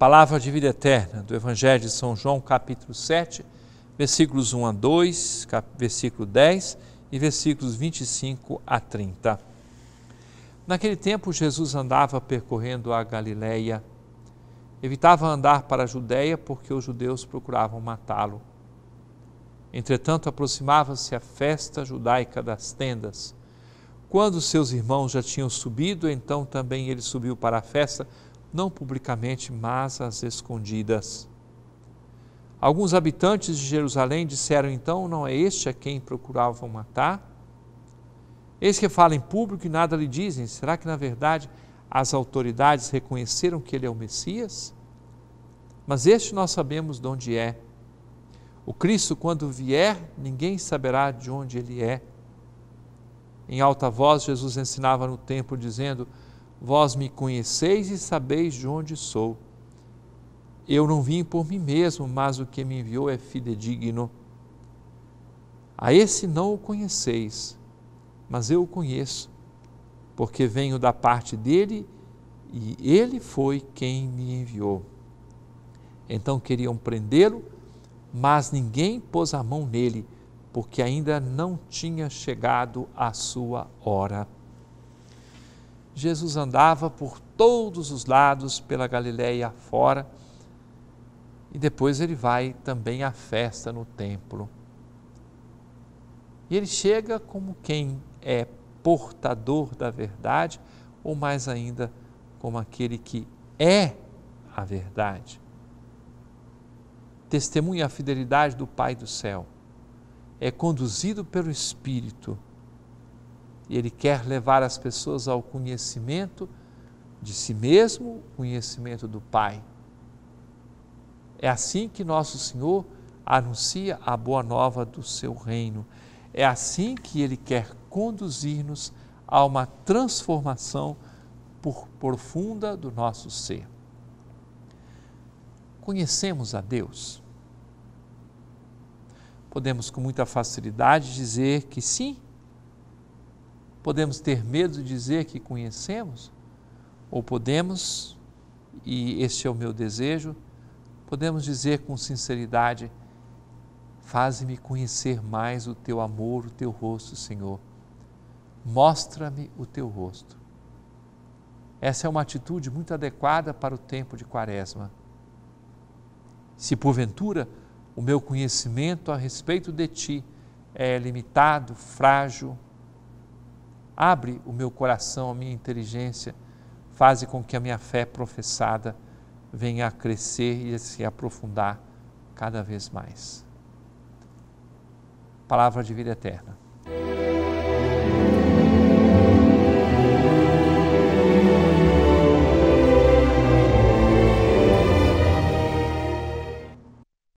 Palavra de vida eterna do Evangelho de São João, capítulo 7, versículos 1 a 2, versículo 10 e versículos 25 a 30. Naquele tempo, Jesus andava percorrendo a Galiléia. Evitava andar para a Judéia porque os judeus procuravam matá-lo. Entretanto, aproximava-se a festa judaica das tendas. Quando seus irmãos já tinham subido, então também ele subiu para a festa não publicamente, mas às escondidas. Alguns habitantes de Jerusalém disseram então: Não é este a quem procuravam matar? Eis que fala em público e nada lhe dizem. Será que, na verdade, as autoridades reconheceram que ele é o Messias? Mas este nós sabemos de onde é. O Cristo, quando vier, ninguém saberá de onde ele é. Em alta voz, Jesus ensinava no templo, dizendo: Vós me conheceis e sabeis de onde sou. Eu não vim por mim mesmo, mas o que me enviou é fidedigno. A esse não o conheceis, mas eu o conheço, porque venho da parte dele e ele foi quem me enviou. Então queriam prendê-lo, mas ninguém pôs a mão nele, porque ainda não tinha chegado a sua hora. Jesus andava por todos os lados, pela Galiléia afora, e depois ele vai também à festa no templo. E ele chega como quem é portador da verdade, ou mais ainda, como aquele que é a verdade. Testemunha a fidelidade do Pai do céu. É conduzido pelo Espírito e ele quer levar as pessoas ao conhecimento de si mesmo, conhecimento do Pai. É assim que nosso Senhor anuncia a boa nova do seu reino. É assim que ele quer conduzir-nos a uma transformação por profunda do nosso ser. Conhecemos a Deus. Podemos com muita facilidade dizer que sim, Podemos ter medo de dizer que conhecemos? Ou podemos, e este é o meu desejo, podemos dizer com sinceridade: Faze-me conhecer mais o teu amor, o teu rosto, Senhor. Mostra-me o teu rosto. Essa é uma atitude muito adequada para o tempo de Quaresma. Se porventura o meu conhecimento a respeito de ti é limitado, frágil, Abre o meu coração, a minha inteligência, faze com que a minha fé professada venha a crescer e a se aprofundar cada vez mais. Palavra de vida eterna.